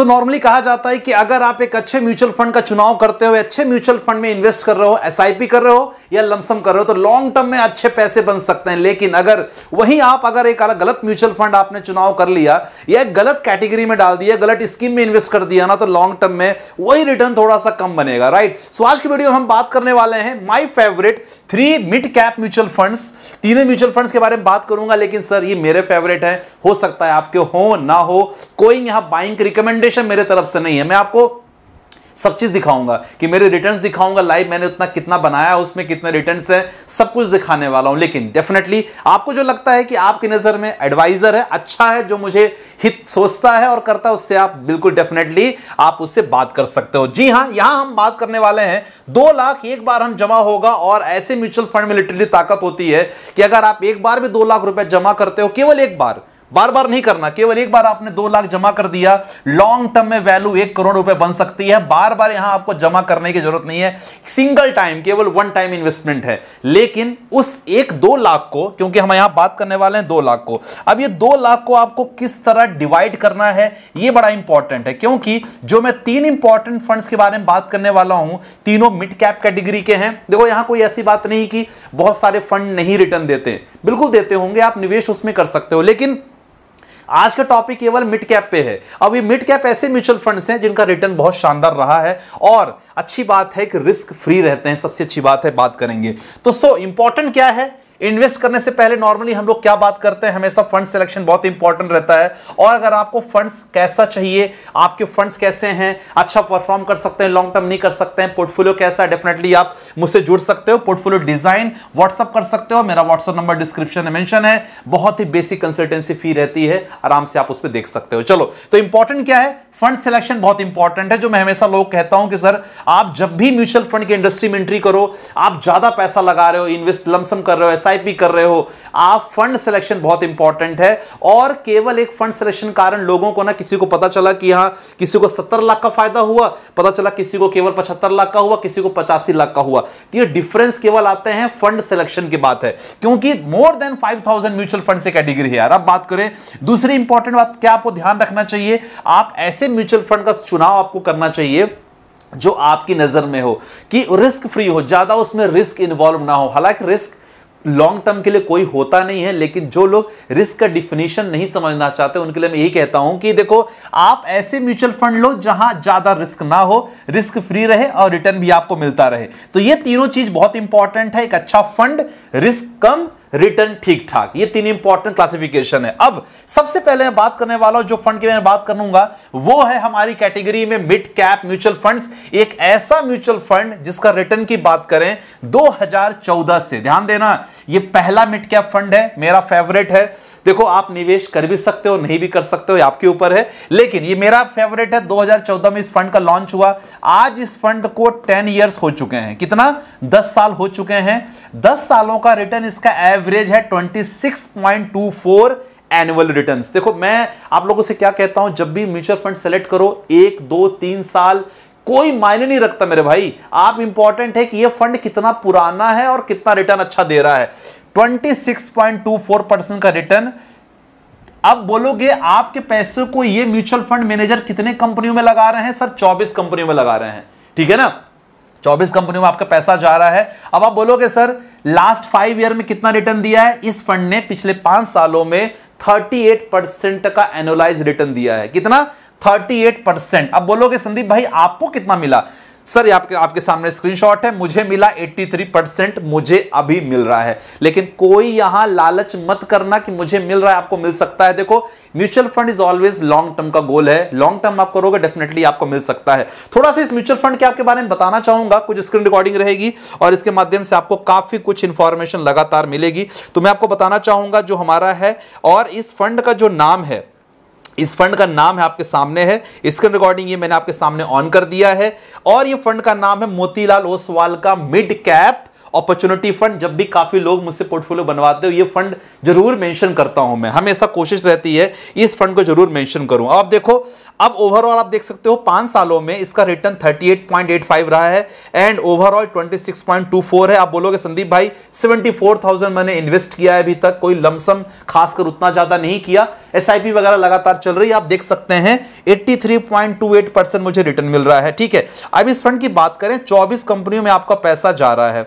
so normally कहा जाता है कि अगर आप एक अच्छे म्यूचुअल फंड का चुनाव करते हो अच्छे म्यूचुअल फंड में इन्वेस्ट कर रहे हो एस कर रहे हो या लमसम कर रहे हो तो लॉन्ग टर्म में अच्छे पैसे बन सकते हैं लेकिन अगर वहीं आप अगर एक गलत म्यूचुअल फंड आपने चुनाव कर लिया या गलत कैटेगरी में डाल दिया गलत स्कीम में इन्वेस्ट कर दिया ना तो लॉन्ग टर्म में वही रिटर्न थोड़ा सा कम बनेगा राइट सो आज की वीडियो में हम बात करने वाले हैं my favourite three mid cap mutual fund तीनों म्यूचुअल फंड के बारे में बात करूंगा लेकिन सर ये मेरे फेवरेट है हो सकता है आपके हो ना हो कोई यहां बाइंग रिकमेंडेशन मेरे तरफ से नहीं है मैं आपको सब चीज़ दिखाऊंगा कि मेरे रिटर्न दिखाऊंगा लाइव मैंने उतना कितना बनाया उसमें कितने रिटर्न है सब कुछ दिखाने वाला हूं लेकिन डेफिनेटली आपको जो लगता है कि आपकी नज़र में एडवाइज़र है अच्छा है जो मुझे हित सोचता है और करता है उससे आप बिल्कुल डेफिनेटली आप उससे बात कर सकते हो जी हाँ यहां हम बात करने वाले हैं दो लाख एक बार हम जमा होगा और ऐसे म्यूचुअल फंड में लिटरली ताकत होती है कि अगर आप एक बार भी दो लाख रुपए जमा करते हो केवल एक बार बार बार नहीं करना केवल एक बार आपने दो लाख जमा कर दिया लॉन्ग टर्म में वैल्यू एक करोड़ रुपए बन सकती है बार बार यहां आपको जमा करने की जरूरत नहीं है सिंगल टाइम केवल वन टाइम इन्वेस्टमेंट है लेकिन उस एक दो लाख को क्योंकि हम यहां बात करने वाले हैं दो लाख को अब ये दो लाख को आपको किस तरह डिवाइड करना है ये बड़ा इंपॉर्टेंट है क्योंकि जो मैं तीन इंपॉर्टेंट फंड के बारे में बात करने वाला हूं तीनों मिड कैप कैटेगरी के हैं देखो यहां कोई ऐसी बात नहीं कि बहुत सारे फंड नहीं रिटर्न देते बिल्कुल देते होंगे आप निवेश उसमें कर सकते हो लेकिन आज का टॉपिक केवल मिड कैप पे है अब ये मिड कैप ऐसे म्यूचुअल फंड्स हैं जिनका रिटर्न बहुत शानदार रहा है और अच्छी बात है कि रिस्क फ्री रहते हैं सबसे अच्छी बात है बात करेंगे तो सो इंपॉर्टेंट क्या है इन्वेस्ट करने से पहले नॉर्मली हम लोग क्या बात करते हैं हमेशा फंड सिलेक्शन बहुत इंपॉर्टेंट रहता है और अगर आपको फंड्स कैसा चाहिए आपके फंड्स कैसे हैं अच्छा परफॉर्म कर सकते हैं लॉन्ग टर्म नहीं कर सकते हैं पोर्टफोलियो कैसा है डेफिनेटली आप मुझसे जुड़ सकते हो पोर्टफोलियो डिजाइन व्हाट्सअप कर सकते हो मेरा व्हाट्सअप नंबर डिस्क्रिप्शन में मैंशन है बहुत ही बेसिक कंसल्टेंसी फी रहती है आराम से आप उस पर देख सकते हो चलो तो इंपॉर्टेंट क्या है फंड सिलेक्शन बहुत इंपॉर्टेंट है जो मैं हमेशा लोग कहता हूं कि सर आप जब भी म्यूचुअल फंड की इंडस्ट्री में एंट्री करो आप ज्यादा पैसा लगा रहे हो इन्वेस्ट लमसम कर रहे हो ऐसा एसआईपी कर रहे हो आप फंड सिलेक्शन बहुत इंपॉर्टेंट है और केवल एक फंड सिलेक्शन कारण लोगों को ना किसी को पता चला कि हाँ किसी को सत्तर लाख का फायदा हुआ पता चला किसी को केवल पचहत्तर लाख का हुआ किसी को पचासी लाख का हुआ तो ये डिफरेंस केवल आते हैं फंड सिलेक्शन की बात है क्योंकि more than five thousand mutual fund से कैटेगरी है यार आप बात करें दूसरी इंपॉर्टेंट बात क्या आपको ध्यान रखना चाहिए आप ऐसे म्यूचुअल फंड का चुनाव आपको करना चाहिए जो आपकी नजर में हो कि रिस्क फ्री हो ज्यादा उसमें रिस्क इन्वॉल्व ना हो हालांकि रिस्क लॉन्ग टर्म के लिए कोई होता नहीं है लेकिन जो लोग रिस्क का डिफिनेशन नहीं समझना चाहते उनके लिए मैं यही कहता हूं कि देखो आप ऐसे म्यूचुअल फंड लो जहां ज्यादा रिस्क ना हो रिस्क फ्री रहे और रिटर्न भी आपको मिलता रहे तो ये तीनों चीज बहुत इंपॉर्टेंट है एक अच्छा फंड रिस्क कम रिटर्न ठीक ठाक ये तीन इंपॉर्टेंट क्लासिफिकेशन है अब सबसे पहले मैं बात करने वाला हूं जो फंड की मैं बात करूंगा वो है हमारी कैटेगरी में मिड कैप म्यूचुअल फंड्स एक ऐसा म्यूचुअल फंड जिसका रिटर्न की बात करें 2014 से ध्यान देना ये पहला मिड कैप फंड है मेरा फेवरेट है देखो आप निवेश कर भी सकते हो नहीं भी कर सकते हो आपके ऊपर है लेकिन ये मेरा फेवरेट है 2014 में इस फंड का लॉन्च हुआ आज इस फंड को 10 इयर्स हो चुके हैं कितना 10 साल हो चुके हैं 10 सालों का रिटर्न इसका एवरेज है 26.24 एनुअल रिटर्न्स देखो मैं आप लोगों से क्या कहता हूं जब भी म्यूचुअल फंड सेलेक्ट करो एक दो तीन साल कोई मायने नहीं रखता मेरे भाई आप इंपॉर्टेंट है कि यह फंड कितना पुराना है और कितना रिटर्न अच्छा दे रहा है 26.24 परसेंट का रिटर्न अब बोलोगे आपके पैसे को ये म्यूचुअल फंड मैनेजर कितने कंपनियों में लगा रहे हैं सर 24 कंपनियों में लगा रहे हैं ठीक है ना 24 कंपनियों में आपका पैसा जा रहा है अब आप बोलोगे सर लास्ट फाइव ईयर में कितना रिटर्न दिया है इस फंड ने पिछले पांच सालों में 38 परसेंट का एनुअलाइज रिटर्न दिया है कितना 38 परसेंट अब बोलोगे संदीप भाई आपको कितना मिला सर आपके आपके सामने स्क्रीनशॉट है मुझे मिला 83 परसेंट मुझे अभी मिल रहा है लेकिन कोई यहां लालच मत करना कि मुझे मिल रहा है आपको मिल सकता है देखो mutual fund is always long term का गोल है लॉन्ग टर्म आप करोगे डेफिनेटली आपको मिल सकता है थोड़ा सा इस म्यूचुअल फंड के आपके बारे में बताना चाहूंगा कुछ स्क्रीन रिकॉर्डिंग रहेगी और इसके माध्यम से आपको काफी कुछ इंफॉर्मेशन लगातार मिलेगी तो मैं आपको बताना चाहूंगा जो हमारा है और इस फंड का जो नाम है इस फंड का नाम है आपके सामने है स्क्रीन रिकॉर्डिंग ये मैंने आपके सामने ऑन कर दिया है और ये फंड का नाम है मोतीलाल ओसवाल का मिड कैप अपॉर्चुनिटी फंड जब भी काफ़ी लोग मुझसे पोर्टफोलियो बनवाते हो ये फंड जरूर मेंशन करता हूं मैं हमेशा कोशिश रहती है इस फंड को जरूर मेंशन करूं अब देखो अब ओवरऑल आप देख सकते हो पांच सालों में इसका रिटर्न 38.85 रहा है एंड ओवरऑल 26.24 है आप बोलोगे संदीप भाई 74,000 मैंने इन्वेस्ट किया है अभी तक कोई लमसम खासकर उतना ज़्यादा नहीं किया एस वगैरह लगातार चल रही है आप देख सकते हैं 83.28 परसेंट मुझे रिटर्न मिल रहा है ठीक है अब इस फंड की बात करें 24 कंपनियों में आपका पैसा जा रहा है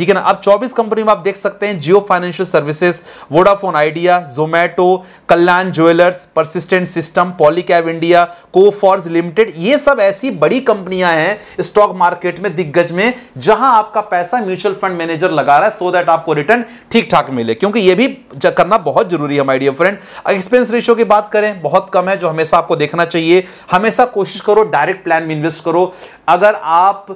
ठीक है ना अब 24 कंपनी में आप देख सकते हैं Jio financial services Vodafone Idea Zomato Kalyan jewellers persistent system Polycab India Coforge limited ये सब ऐसी बड़ी कंपनियां हैं स्टॉक मार्केट में दिग्गज में जहां आपका पैसा म्यूचुअल फंड मैनेजर लगा रहा है सो देट दैट आपको रिटर्न ठीक ठाक मिले क्योंकि यह भी करना बहुत जरूरी है माइडियर फ्रेंड एक्सपेंस रेशियो की बात करें बहुत कम है जो हमेशा आपको देखना चाहिए हमेशा कोशिश करो डायरेक्ट प्लान में इन्वेस्ट करो अगर आप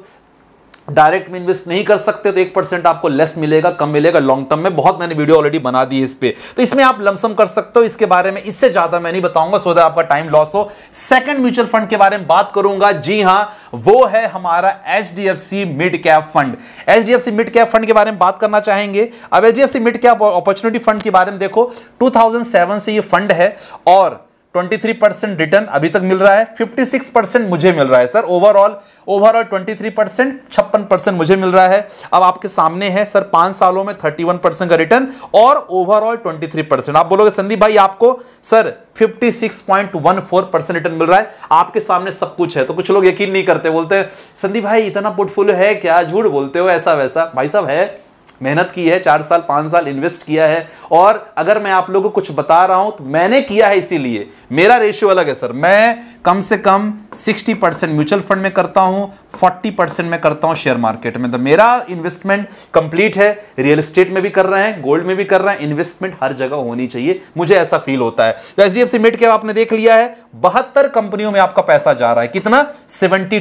डायरेक्ट में इन्वेस्ट नहीं कर सकते तो एक परसेंट आपको लेस मिलेगा कम मिलेगा लॉन्ग टर्म में बहुत मैंने वीडियो ऑलरेडी बना दी है इस पर तो इसमें आप लमसम कर सकते हो इसके बारे में इससे ज्यादा मैं नहीं बताऊंगा सो दैट आपका टाइम लॉस हो सेकंड म्यूचुअल फंड के बारे में बात करूंगा जी हाँ वो है हमारा H D F C mid cap fund H D F C mid cap fund के बारे में बात करना चाहेंगे अब H D F C mid cap opportunity fund के बारे में देखो टू से ये फंड है और 23 परसेंट रिटर्न अभी तक मिल रहा है 56 परसेंट मुझे मिल रहा है सर ओवरऑल ओवरऑल 23 परसेंट छप्पन परसेंट मुझे मिल रहा है अब आपके सामने है सर पांच सालों में 31 परसेंट का रिटर्न और ओवरऑल 23 परसेंट आप बोलोगे संदीप भाई आपको सर 56.14 परसेंट रिटर्न मिल रहा है आपके सामने सब कुछ है तो कुछ लोग यकीन नहीं करते बोलते संदीप भाई इतना पोर्टफोलियो है क्या झूठ बोलते हो ऐसा वैसा भाई साहब है मेहनत की है चार साल पांच साल इन्वेस्ट किया है और अगर मैं आप लोगों को कुछ बता रहा हूं तो मैंने किया है इसीलिए मेरा रेशियो अलग है सर मैं कम से कम 60 परसेंट म्यूचुअल फंड में करता हूं 40 परसेंट में करता हूं शेयर मार्केट में तो मेरा इन्वेस्टमेंट कंप्लीट है रियल एस्टेट में भी कर रहे हैं गोल्ड में भी कर रहे हैं इन्वेस्टमेंट हर जगह होनी चाहिए मुझे ऐसा फील होता है तो एच डी के आपने देख लिया है बहत्तर कंपनियों में आपका पैसा जा रहा है कितना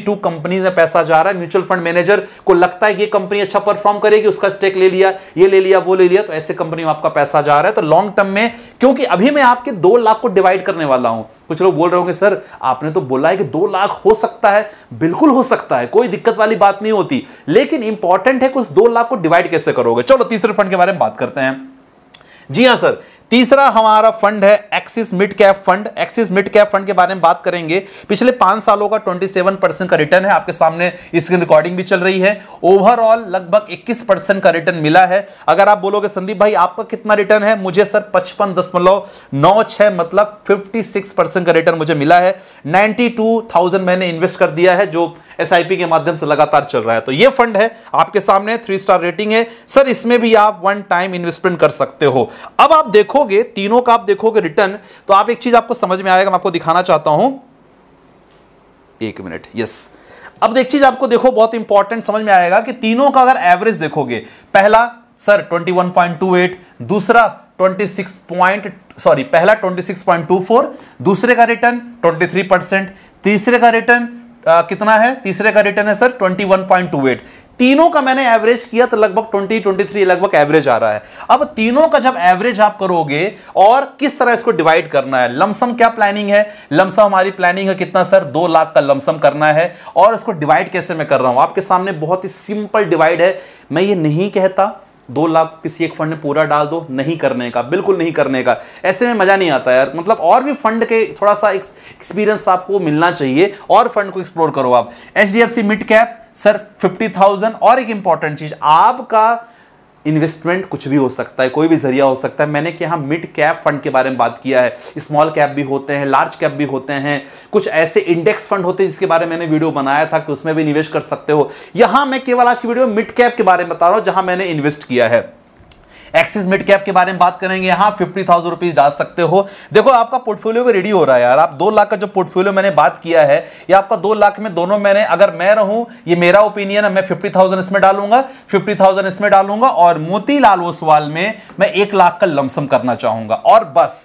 टू कंपनीज में पैसा जा रहा है म्यूचुअल फंड मैनेजर को लगता है कि कंपनी अच्छा परफॉर्म करेगी उसका स्टेक ले लिया ये ले लिया वो ले लिया तो ऐसे कंपनी में आपका पैसा जा रहा है तो लॉन्ग टर्म में क्योंकि अभी मैं आपके दो लाख को डिवाइड करने वाला हूं कुछ लोग बोल रहे होंगे सर आपने तो बोला है कि दो लाख हो सकता है बिल्कुल हो सकता है कोई दिक्कत वाली बात नहीं होती लेकिन इंपॉर्टेंट है कि उस दो लाख को डिवाइड कैसे करोगे चलो तीसरे फंड के बारे में बात करते हैं जी हाँ सर तीसरा हमारा फंड है Axis mid cap fund Axis mid cap fund के बारे में बात करेंगे पिछले पांच सालों का 27 परसेंट का रिटर्न है आपके सामने इसकी रिकॉर्डिंग भी चल रही है ओवरऑल लगभग 21 परसेंट का रिटर्न मिला है अगर आप बोलोगे संदीप भाई आपका कितना रिटर्न है मुझे सर पचपन दशमलव नौ छह मतलब फिफ्टी परसेंट का रिटर्न मुझे मिला है नाइनटी मैंने इन्वेस्ट कर दिया है जो एसआईपी के माध्यम से लगातार चल रहा है तो ये फंड है आपके सामने थ्री स्टार रेटिंग है सर इसमें भी आप वन टाइम इन्वेस्टमेंट कर सकते हो अब आप देखोगे तीनों का आप देखोगे रिटर्न तो आप एक चीज आपको समझ में आएगा मैं आपको दिखाना चाहता हूं एक मिनट यस अब एक चीज आपको देखो बहुत इंपॉर्टेंट समझ में आएगा कि तीनों का अगर एवरेज देखोगे पहला सर 21.28 दूसरा 26 पॉइंट सॉरी पहला 26.24 दूसरे का रिटर्न 23 परसेंट तीसरे का रिटर्न आ, कितना है तीसरे का रिटर्न है सर 21.28 तीनों का मैंने एवरेज किया तो लगभग 20 23 लगभग एवरेज आ रहा है अब तीनों का जब एवरेज आप करोगे और किस तरह इसको डिवाइड करना है लमसम क्या प्लानिंग है लमसम हमारी प्लानिंग है कितना सर दो लाख का लमसम करना है और इसको डिवाइड कैसे मैं कर रहा हूं आपके सामने बहुत ही सिंपल डिवाइड है मैं ये नहीं कहता दो लाख किसी एक फंड में पूरा डाल दो नहीं करने का बिल्कुल नहीं करने का ऐसे में मज़ा नहीं आता यार मतलब और भी फंड के थोड़ा सा एक्सपीरियंस आपको मिलना चाहिए और फंड को एक्सप्लोर करो आप H D F C mid cap sir fifty thousand और एक इंपॉर्टेंट चीज़ आपका इन्वेस्टमेंट कुछ भी हो सकता है कोई भी जरिया हो सकता है मैंने कि यहाँ मिड कैप फंड के बारे में बात किया है स्मॉल कैप भी होते हैं लार्ज कैप भी होते हैं कुछ ऐसे इंडेक्स फंड होते हैं जिसके बारे में मैंने वीडियो बनाया था कि उसमें भी निवेश कर सकते हो यहाँ मैं केवल आज की वीडियो मिड कैप के बारे में बता रहा हूँ जहाँ मैंने इन्वेस्ट किया है एक्सिस मिड कैप के बारे में बात करेंगे यहाँ फिफ्टी थाउजेंड रुपीज डाल सकते हो देखो आपका पोर्टफोलियो भी रेडी हो रहा है यार आप दो लाख का जो पोर्टफोलियो मैंने बात किया है या आपका दो लाख में दोनों मैंने अगर मैं रहूं ये मेरा ओपिनियन है मैं फिफ्टी थाउजेंड इसमें डालूंगा फिफ्टी थाउजेंड इसमें डालूंगा और मोतीलाल ओसवाल में मैं एक लाख का लमसम करना चाहूंगा और बस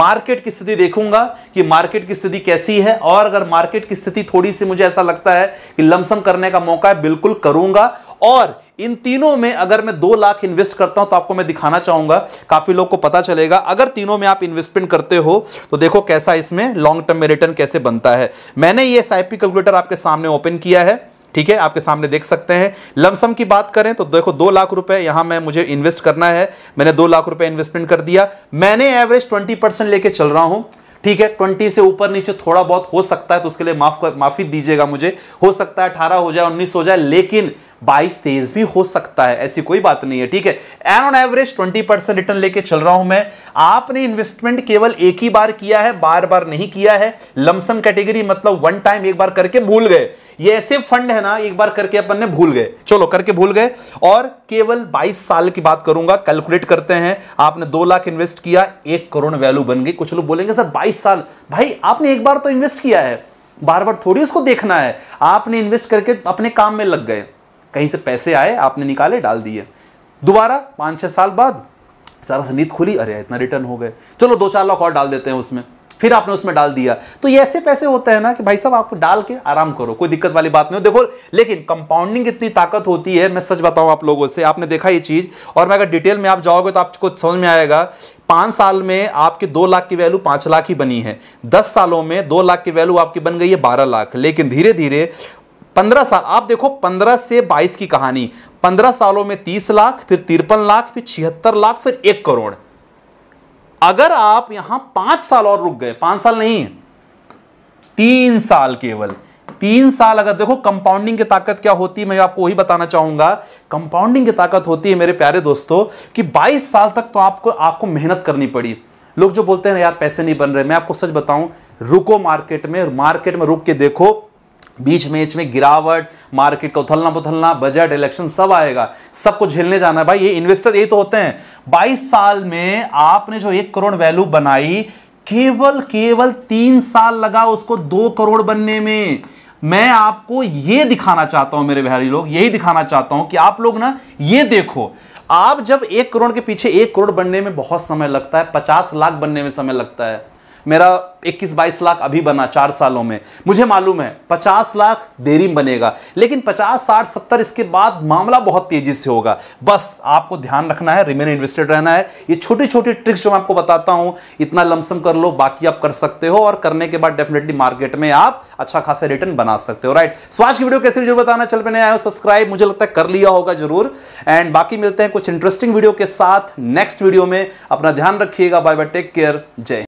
मार्केट की स्थिति देखूंगा कि मार्केट की स्थिति कैसी है और अगर मार्केट की स्थिति थोड़ी सी मुझे ऐसा लगता है कि लमसम करने का मौका है बिल्कुल करूंगा और इन तीनों में अगर मैं दो लाख इन्वेस्ट करता हूं तो आपको मैं दिखाना चाहूंगा काफी लोग को पता चलेगा अगर तीनों में आप इन्वेस्टमेंट करते हो तो देखो कैसा इसमें लॉन्ग टर्म में रिटर्न कैसे बनता है मैंने ये साइपी कैलकुलेटर आपके सामने ओपन किया है ठीक है आपके सामने देख सकते हैं लमसम की बात करें तो देखो दो लाख रुपए यहां मैं मुझे इन्वेस्ट करना है मैंने दो लाख रुपए इन्वेस्टमेंट कर दिया मैंने एवरेज ट्वेंटी परसेंट लेके चल रहा हूं ठीक है ट्वेंटी से ऊपर नीचे थोड़ा बहुत हो सकता है तो उसके लिए माफ कर माफी दीजिएगा मुझे हो सकता है अठारह हो जाए उन्नीस हो जाए लेकिन बाईस तेईस भी हो सकता है ऐसी कोई बात नहीं है ठीक है and on average twenty percent return लेके चल रहा हूं मैं आपने इन्वेस्टमेंट केवल एक ही बार किया है बार बार नहीं किया है लमसम कैटेगरी मतलब वन टाइम एक बार करके भूल गए ये ऐसे फंड है ना एक बार करके अपन ने भूल गए चलो करके भूल गए और केवल 22 साल की बात करूंगा कैलकुलेट करते हैं आपने दो लाख इन्वेस्ट किया एक करोड़ वैल्यू बन गई कुछ लोग बोलेंगे सर 22 साल भाई आपने एक बार तो इन्वेस्ट किया है बार बार थोड़ी उसको देखना है आपने इन्वेस्ट करके अपने काम में लग गए कहीं से पैसे आए आपने निकाले डाल दिए दोबारा पाँच छः साल बाद सारा से नींद खुली अरे इतना रिटर्न हो गए चलो दो चार लाख और डाल देते हैं उसमें फिर आपने उसमें डाल दिया तो ये ऐसे पैसे होते हैं ना कि भाई साहब आप डाल के आराम करो कोई दिक्कत वाली बात नहीं हो देखो लेकिन कंपाउंडिंग इतनी ताकत होती है मैं सच बताऊं आप लोगों से आपने देखा ये चीज़ और मैं अगर डिटेल में आप जाओगे तो आपको समझ में आएगा पांच साल में आपके दो लाख की वैल्यू पांच लाख ही बनी है दस सालों में दो लाख की वैल्यू आपकी बन गई है बारह लाख लेकिन धीरे धीरे पंद्रह साल आप देखो पंद्रह से बाईस की कहानी पंद्रह सालों में तीस लाख फिर तिरपन लाख फिर छिहत्तर लाख फिर एक करोड़ अगर आप यहां पांच साल और रुक गए पांच साल नहीं तीन साल केवल तीन साल अगर देखो कंपाउंडिंग की ताकत क्या होती है मैं आपको वही बताना चाहूंगा कंपाउंडिंग की ताकत होती है मेरे प्यारे दोस्तों कि 22 साल तक तो आपको आपको मेहनत करनी पड़ी लोग जो बोलते हैं यार पैसे नहीं बन रहे मैं आपको सच बताऊं रुको मार्केट में मार्केट में रुक के देखो बीच मेच में गिरावट मार्केट का उथलना पुथलना बजट इलेक्शन सब आएगा सबको झेलने जाना है भाई ये इन्वेस्टर ये तो होते हैं 22 साल में आपने जो एक करोड़ वैल्यू बनाई केवल केवल तीन साल लगा उसको दो करोड़ बनने में मैं आपको ये दिखाना चाहता हूं मेरे बिहारी लोग यही दिखाना चाहता हूं कि आप लोग ना ये देखो आप जब एक करोड़ के पीछे एक करोड़ बनने में बहुत समय लगता है पचास लाख बनने में समय लगता है मेरा 21-22 लाख अभी बना चार सालों में मुझे मालूम है 50 लाख देरी में बनेगा लेकिन 50 60 70 इसके बाद मामला बहुत तेजी से होगा बस आपको ध्यान रखना है रिमेन इन्वेस्टेड रहना है ये छोटी छोटी ट्रिक्स जो मैं आपको बताता हूँ इतना लमसम कर लो बाकी आप कर सकते हो और करने के बाद डेफिनेटली मार्केट में आप अच्छा खासा रिटर्न बना सकते हो राइट सो आज की वीडियो कैसे जरूर बताना चल पे नया हो सब्सक्राइब मुझे लगता है कर लिया होगा जरूर एंड बाकी मिलते हैं कुछ इंटरेस्टिंग वीडियो के साथ नेक्स्ट वीडियो में अपना ध्यान रखिएगा बाय बाय टेक केयर जय